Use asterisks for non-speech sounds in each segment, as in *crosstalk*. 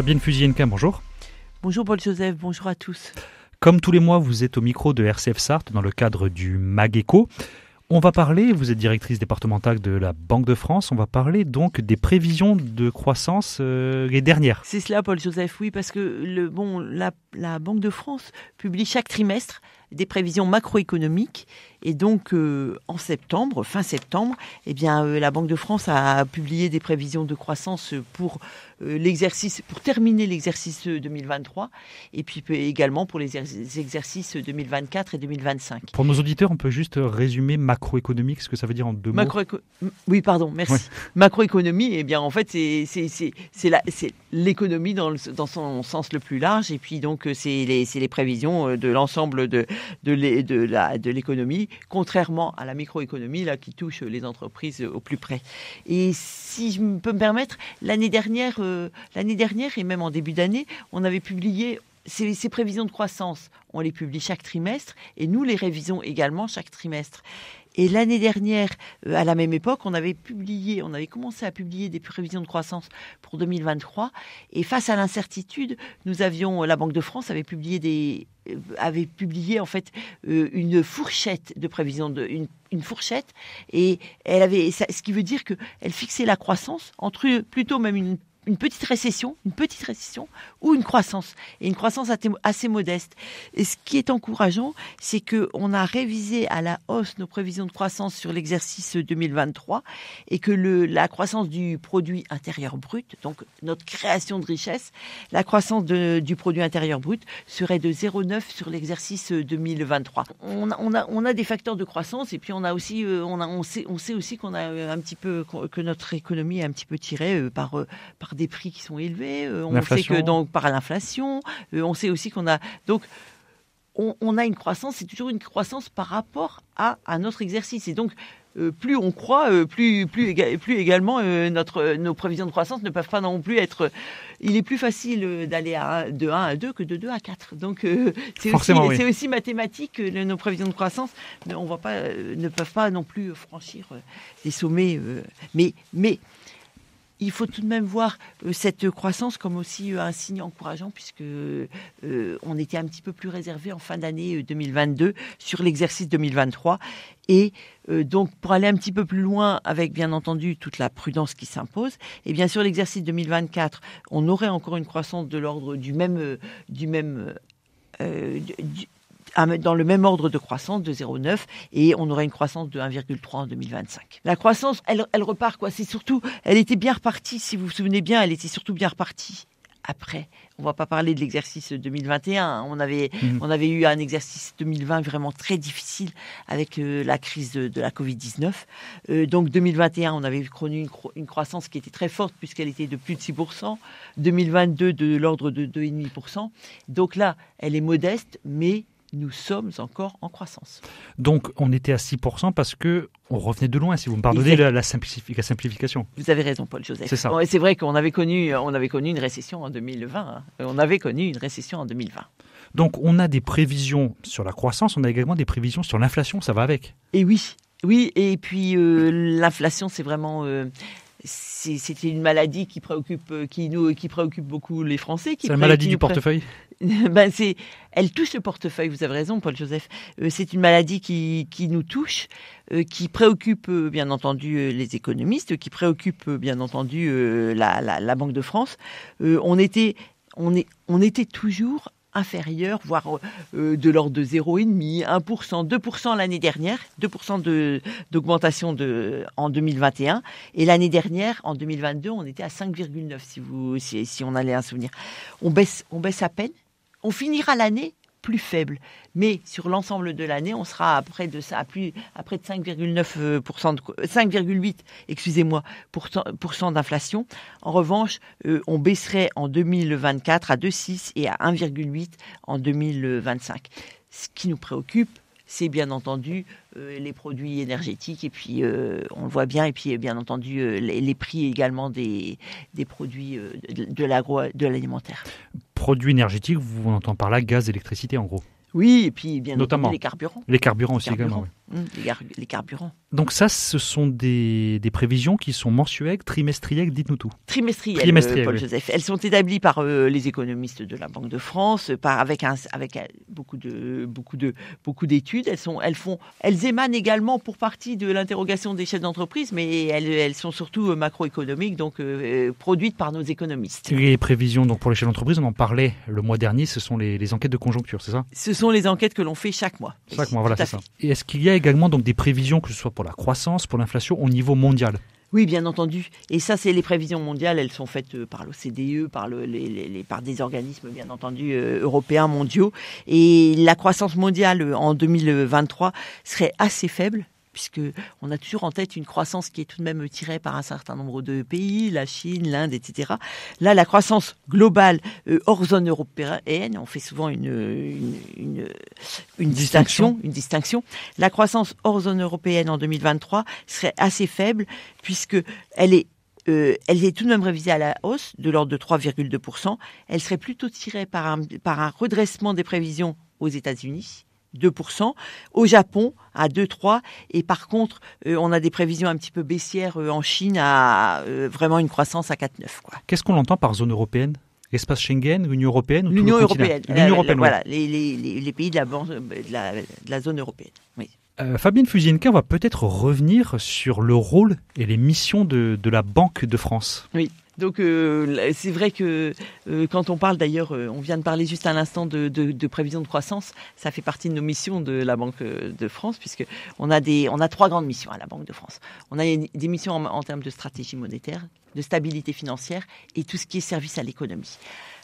Fabienne Fusienka, bonjour. Bonjour Paul-Joseph, bonjour à tous. Comme tous les mois, vous êtes au micro de RCF Sarthe dans le cadre du MAGECO. On va parler, vous êtes directrice départementale de la Banque de France, on va parler donc des prévisions de croissance euh, les dernières. C'est cela, Paul-Joseph, oui, parce que le, bon, la, la Banque de France publie chaque trimestre des prévisions macroéconomiques. Et donc, euh, en septembre, fin septembre, eh bien, euh, la Banque de France a publié des prévisions de croissance pour euh, l'exercice, pour terminer l'exercice 2023, et puis également pour les exercices 2024 et 2025. Pour nos auditeurs, on peut juste résumer macroéconomique, ce que ça veut dire en deux mots. Oui, pardon, merci. Macroéconomie, eh bien, en fait, c'est l'économie dans, dans son sens le plus large, et puis donc, c'est les prévisions de l'ensemble de, de l'économie, contrairement à la microéconomie là, qui touche les entreprises euh, au plus près. Et si je peux me permettre, l'année dernière, euh, dernière et même en début d'année, on avait publié ces, prévisions de croissance, on les publie chaque trimestre et nous les révisons également chaque trimestre. Et l'année dernière, euh, à la même époque, on avait publié, on avait commencé à publier des prévisions de croissance pour 2023. Et face à l'incertitude, nous avions, euh, la Banque de France avait publié des euh, avait publié en fait une fourchette de prévisions. fourchette et elle avait ce qui veut dire que elle fixait la croissance entre plutôt même une une petite récession, une petite récession ou une croissance et une croissance assez modeste. Et ce qui est encourageant, c'est que on a révisé à la hausse nos prévisions de croissance sur l'exercice 2023 et que le, la croissance du produit intérieur brut, donc notre création de richesse, la croissance du produit intérieur brut serait de 0,9 sur l'exercice 2023. On a, on, a, des facteurs de croissance et puis on a aussi euh, on on sait on sait aussi qu'on a euh, un petit peu que notre économie est un petit peu tirée euh, par par des des prix qui sont élevés, euh, on sait que donc par l'inflation, euh, on sait aussi qu'on a donc on, a une croissance, c'est toujours une croissance par rapport à, un notre exercice. Et donc, euh, plus on croit, plus, plus, plus également notre, nos prévisions de croissance ne peuvent pas non plus être. il est plus facile d'aller de 1 à 2 que de 2 à 4. Donc, c'est aussi, aussi, mathématique. que nos prévisions de croissance on voit pas, ne peuvent pas non plus franchir des sommets. mais, mais il faut tout de même voir euh, cette croissance comme aussi euh, un signe encourageant puisque euh, on était un petit peu plus réservé en fin d'année 2022 sur l'exercice 2023 et donc, pour aller un petit peu plus loin, avec bien entendu toute la prudence qui s'impose, et eh bien sûr l'exercice 2024, on aurait encore une croissance de l'ordre du même, du même, dans le même ordre de croissance de 0,9 et on aurait une croissance de 1,3 en 2025. La croissance, elle, repart quoi. C'est surtout, elle était bien repartie, si vous vous souvenez bien, elle était surtout bien repartie après. On ne va pas parler de l'exercice 2021. Hein. On avait, mmh. on avait eu un exercice 2020 vraiment très difficile avec euh, la crise de, la Covid-19. Euh, donc 2021, on avait connu une croissance qui était très forte puisqu'elle était de plus de 6%. 2022, de l'ordre de 2,5%. Donc là, elle est modeste, mais nous sommes encore en croissance. Donc on était à 6% parce que on revenait de loin, si vous me pardonnez la, simplification. Vous avez raison, Paul-Joseph. C'est ça. C'est vrai qu'on avait, connu, on avait connu une récession en 2020. Hein. On avait connu une récession en 2020. Donc on a des prévisions sur la croissance, on a également des prévisions sur l'inflation, ça va avec. Et oui, oui, et puis euh, l'inflation, c'est vraiment... Euh, c'est une maladie qui préoccupe, euh, qui nous, qui préoccupe beaucoup les Français. C'est la maladie du portefeuille. *laughs* Ben, c'est, elle touche le portefeuille. Vous avez raison, Paul Joseph. Euh, c'est une maladie qui, nous touche, euh, qui préoccupe bien entendu les économistes, qui préoccupe bien entendu la, Banque de France. on était, on est, on était toujours inférieur, voire euh, de l'ordre de 0,5, 1%, 2% l'année dernière, 2% d'augmentation de, en 2021. Et l'année dernière, en 2022, on était à 5,9 si, on allait un souvenir. On baisse, on baisse à peine. On finira l'année plus faible. Mais sur l'ensemble de l'année, on sera à près de, plus, de 5,9%, 5,8, euh, euh, excusez-moi, d'inflation. En revanche, euh, on baisserait en 2024 à 2,6 et à 1,8 en 2025. Ce qui nous préoccupe, c'est bien entendu euh, les produits énergétiques et puis euh, on le voit bien et puis bien entendu euh, les, prix également des, produits de, l'agro de l'alimentaire. Produits énergétiques, vous entendez entend par là gaz, électricité en gros. Oui, et puis bien notamment entendu, les carburants. Les carburants aussi également. Mm, les, carburants. Donc ça, ce sont des, prévisions qui sont mensuelles, trimestrielles, dites-nous tout. Trimestrielles, euh, Paul Joseph. Elles sont établies par euh, les économistes de la Banque de France, euh, par, avec, un, avec beaucoup de beaucoup de beaucoup d'études. Elles elles elles émanent également pour partie de l'interrogation des chefs d'entreprise, mais elles, sont surtout macroéconomiques, donc produites par nos économistes. Les prévisions, donc pour les chefs d'entreprise, on en parlait le mois dernier. Ce sont les, les enquêtes de conjoncture, c'est ça Ce sont les enquêtes que l'on fait chaque mois. Chaque mois, voilà, c'est ça. Et est-ce qu'il y a également donc des prévisions, que ce soit pour la croissance, pour l'inflation au niveau mondial. Oui, bien entendu. Et ça, c'est les prévisions mondiales. Elles sont faites euh, par l'OCDE, par, les, par des organismes, bien entendu, euh, européens, mondiaux. Et la croissance mondiale euh, en 2023 serait assez faible puisque on a toujours en tête une croissance qui est tout de même tirée par un certain nombre de pays, la Chine, l'Inde, etc. Là, la croissance globale euh, hors zone européenne, on fait souvent une, distinction. une distinction. La croissance hors zone européenne en 2023 serait assez faible puisque euh, elle est tout de même révisée à la hausse de l'ordre de 3,2%. Elle serait plutôt tirée par un redressement des prévisions aux États-Unis 2%, au Japon à 2-3, et par contre, euh, on a des prévisions un petit peu baissières euh, en Chine à euh, vraiment une croissance à 4-9. Qu'est-ce qu'on entend par zone européenne Espace Schengen, Union européenne ou L'Union européenne. les, pays de la, zone européenne. Oui. Fabienne Fusienka, va peut-être revenir sur le rôle et les missions de la Banque de France. Oui. Donc euh, c'est vrai que euh, quand on parle d'ailleurs, euh, on vient de parler juste à l'instant de, prévision de croissance, ça fait partie de nos missions de la Banque de France, puisque on a des, on a trois grandes missions à la Banque de France. On a des missions en, termes de stratégie monétaire, de stabilité financière et tout ce qui est service à l'économie.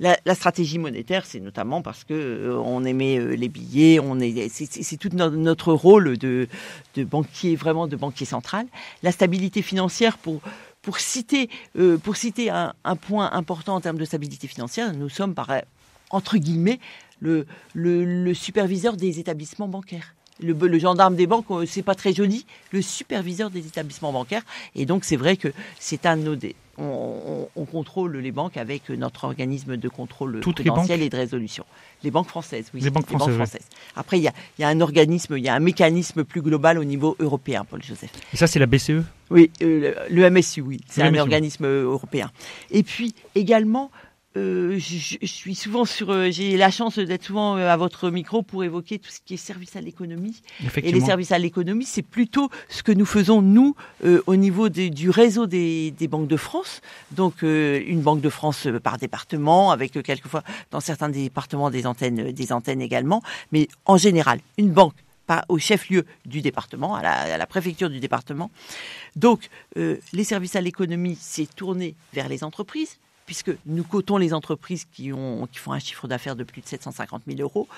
La, stratégie monétaire, c'est notamment parce que on émet les billets, on est, c'est tout notre rôle de, de, banquier, vraiment de banquier central. La stabilité financière pour pour citer, euh, un, point important en termes de stabilité financière, nous sommes, entre guillemets, le, superviseur des établissements bancaires. Le, gendarme des banques, euh, c'est pas très joli, le superviseur des établissements bancaires. Et donc, c'est vrai que c'est un de nos on, contrôle les banques avec notre organisme de contrôle Toutes prudentiel et de résolution. Les banques françaises, oui. Les banques, françaises, Après, il y, a, un organisme, il y a un mécanisme plus global au niveau européen, Paul-Joseph. Et ça, c'est la BCE oui, euh, le, MSU, oui, c'est un organisme européen. Et puis également, euh, je, suis souvent euh, j'ai la chance d'être souvent euh, à votre micro pour évoquer tout ce qui est service à l'économie. Et les services à l'économie, c'est plutôt ce que nous faisons nous au niveau du réseau des, banques de France. Donc une banque de France par département, avec quelquefois dans certains départements des antennes, des antennes également, mais en général une banque pas au chef-lieu du département, à la, à la, préfecture du département. Donc, les services à l'économie, c'est tourné vers les entreprises, puisque nous cotons les entreprises qui, ont, font un chiffre d'affaires de plus de 750 000 euros.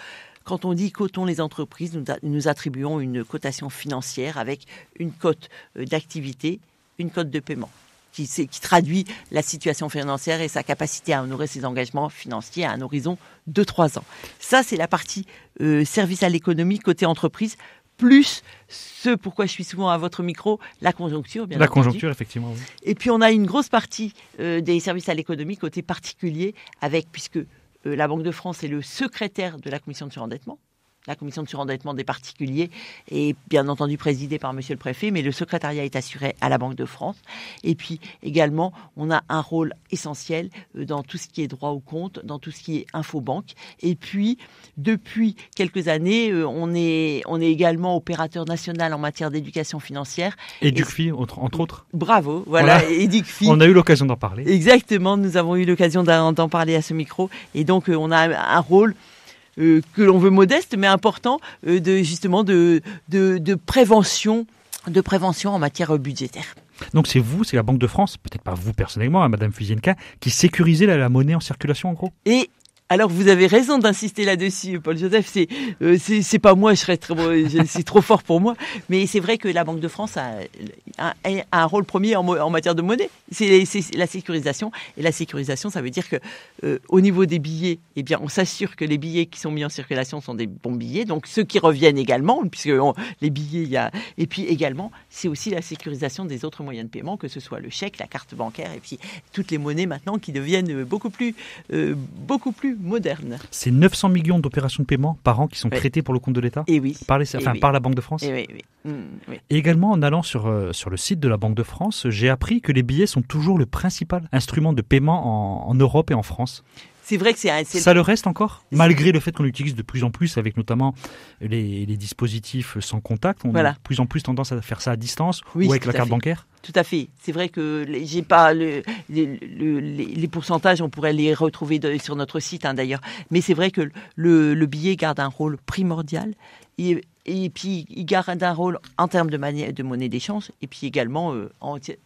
Quand on dit cotons les entreprises, nous, attribuons une cotation financière avec une cote euh, d'activité, une cote de paiement. Qui, traduit la situation financière et sa capacité à honorer ses engagements financiers à un horizon de trois ans. Ça, c'est la partie euh, service à l'économie côté entreprise plus ce pourquoi je suis souvent à votre micro, la conjoncture, bien La conjoncture, effectivement. Et puis on a une grosse partie euh, des services à l'économie côté particulier, avec puisque euh, la Banque de France est le secrétaire de la commission de surendettement, la commission de surendettement des particuliers est bien entendu présidée par monsieur le préfet, mais le secrétariat est assuré à la Banque de France. Et puis également, on a un rôle essentiel euh, dans tout ce qui est droit au compte, dans tout ce qui est infobanque. Et puis, depuis quelques années, euh, on est, on est également opérateur national en matière d'éducation financière. éducfi entre, autres. Bravo, voilà, et On a eu l'occasion d'en parler. Exactement, nous avons eu l'occasion d'en parler à ce micro. Et donc, euh, on a un rôle euh, que l'on veut modeste, mais important euh, de justement de, de, prévention, de prévention en matière budgétaire. Donc c'est vous, c'est la Banque de France, peut-être pas vous personnellement, hein, Madame Fusienka, qui sécurisez la, la, monnaie en circulation en gros Et alors vous avez raison d'insister là-dessus, Paul Joseph. C'est euh, c'est pas moi, je serais trop, c'est euh, trop fort pour moi. Mais c'est vrai que la Banque de France a, un rôle premier en, matière de monnaie. C'est la sécurisation et la sécurisation, ça veut dire que euh, au niveau des billets, eh bien on s'assure que les billets qui sont mis en circulation sont des bons billets, donc ceux qui reviennent également, puisque les billets, il y a et puis également c'est aussi la sécurisation des autres moyens de paiement, que ce soit le chèque, la carte bancaire et puis toutes les monnaies maintenant qui deviennent beaucoup plus beaucoup plus moderne. C'est 900 millions d'opérations de paiement par an qui sont traitées pour le compte de l'État Et eh eh oui. Par, la Banque de France eh mm, Et, oui, également, en allant sur, euh, sur le site de la Banque de France, j'ai appris que les billets sont toujours le principal instrument de paiement en Europe et en France c'est vrai que c'est Ça le reste encore, malgré le fait qu'on l'utilise de plus en plus avec notamment les, dispositifs sans contact. On a de plus en plus tendance à faire ça à distance ou avec la carte bancaire. Tout à fait. C'est vrai que j'ai pas les pourcentages, on pourrait les retrouver sur notre site hein, d'ailleurs. Mais c'est vrai que le, billet garde un rôle primordial. Et, puis, il garde un rôle en termes de, de monnaie d'échange et puis également euh,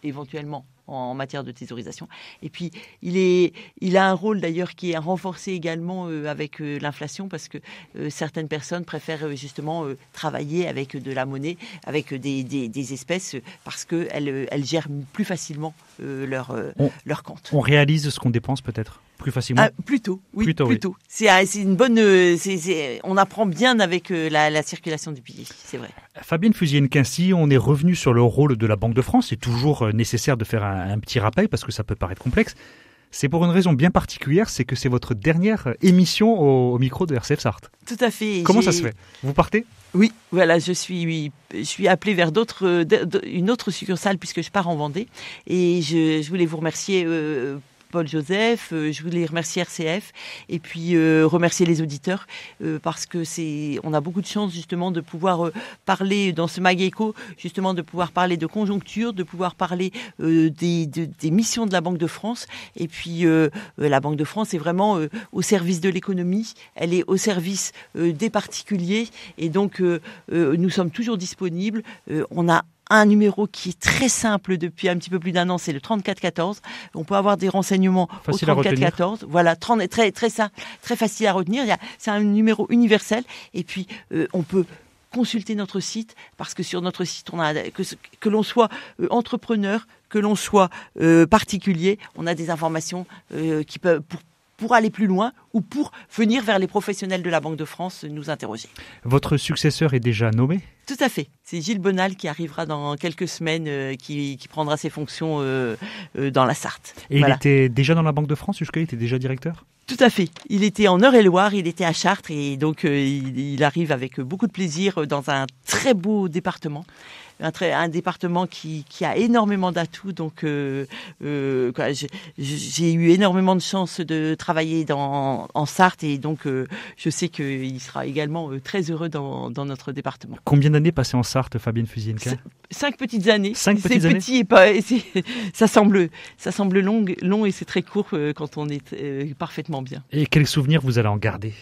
éventuellement en matière de thésaurisation. Et puis, il, est, il a un rôle d'ailleurs qui est renforcé également euh, avec euh, l'inflation parce que euh, certaines personnes préfèrent justement travailler avec de la monnaie, avec des, des, espèces parce qu'elles elles gèrent plus facilement leur, leur compte. On réalise ce qu'on dépense peut-être plus facilement ah, Plutôt, oui, plutôt. plutôt. Ah, c'est une bonne. Euh, on apprend bien avec euh, la, circulation du billet, c'est vrai. Fabienne Fusienne-Quincy, on est revenu sur le rôle de la Banque de France. C'est toujours euh, nécessaire de faire un, petit rappel parce que ça peut paraître complexe. C'est pour une raison bien particulière, c'est que c'est votre dernière émission au, micro de RCF Sarthe. Tout à fait. Comment ça se fait Vous partez Oui, voilà, je suis, suis appelée vers d'autres, une autre succursale puisque je pars en Vendée. Et je, voulais vous remercier Paul Joseph. Euh, je voulais remercier RCF et puis euh, remercier les auditeurs euh, parce que c'est, on a beaucoup de chance justement de pouvoir parler dans ce mag justement de pouvoir parler de conjoncture, de pouvoir parler des, des, missions de la Banque de France. Et puis la Banque de France est vraiment au service de l'économie, elle est au service des particuliers et donc nous sommes toujours disponibles. on a un numéro qui est très simple depuis un petit peu plus d'un an, c'est le 3414. On peut avoir des renseignements au 3414. Voilà, 30, très très simple, très facile à retenir. C'est un numéro universel et puis euh, on peut consulter notre site parce que sur notre site que, l'on soit euh, entrepreneur, que l'on soit euh, particulier, on a des informations qui peuvent pour pour aller plus loin ou pour venir vers les professionnels de la Banque de France nous interroger. Votre successeur est déjà nommé Tout à fait. C'est Gilles Bonal qui arrivera dans quelques semaines, euh, qui, prendra ses fonctions euh, euh, dans la Sarthe. Et il était déjà dans la Banque de France jusqu'à il était déjà directeur tout à fait. Il était en Eure-et-Loire, il était à Chartres et donc il, arrive avec beaucoup de plaisir dans un très beau département un, un département qui, qui a énormément d'atouts. Donc, euh, euh, j'ai eu énormément de chance de travailler dans, en Sarthe et donc euh, je sais qu'il sera également très heureux dans, dans notre département. Combien d'années passées en Sarthe, Fabienne Fusienka Cinq petites années. Cinq petites années. petit et pas. *laughs* ça semble, ça semble long, long et c'est très court quand on est parfaitement bien. Et quels souvenirs vous allez en garder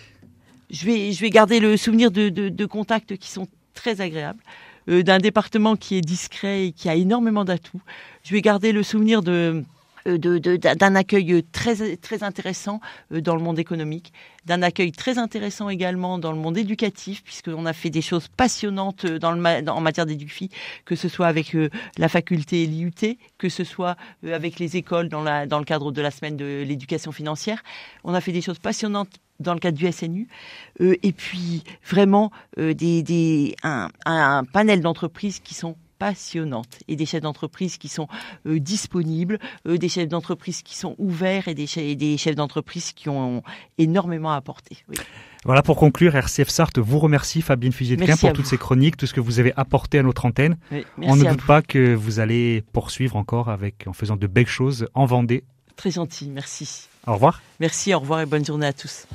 je vais, je vais garder le souvenir de, de, de contacts qui sont très agréables. Euh, d'un département qui est discret et qui a énormément d'atouts. Je vais garder le souvenir de euh, d'un accueil euh, très, très intéressant euh, dans le monde économique, d'un accueil très intéressant également dans le monde éducatif, puisqu'on a fait des choses passionnantes en matière d'éducation, que ce soit avec la faculté LIUT, que ce soit avec les écoles dans, le cadre de la semaine de l'éducation financière. On a fait des choses passionnantes dans le cadre du SNU, et puis vraiment des, un, panel d'entreprises qui sont passionnante et des chefs d'entreprise qui sont euh, disponibles, euh, des chefs d'entreprise qui sont ouverts et des, chefs d'entreprise qui ont, énormément apporté. Voilà pour conclure, RCF Sarthe vous remercie Fabienne fugier pour toutes ces chroniques, tout ce que vous avez apporté à notre antenne. On ne doute pas que vous allez poursuivre encore avec en faisant de belles choses en Vendée. Très gentil, merci. Au revoir. Merci, au revoir et bonne journée à tous.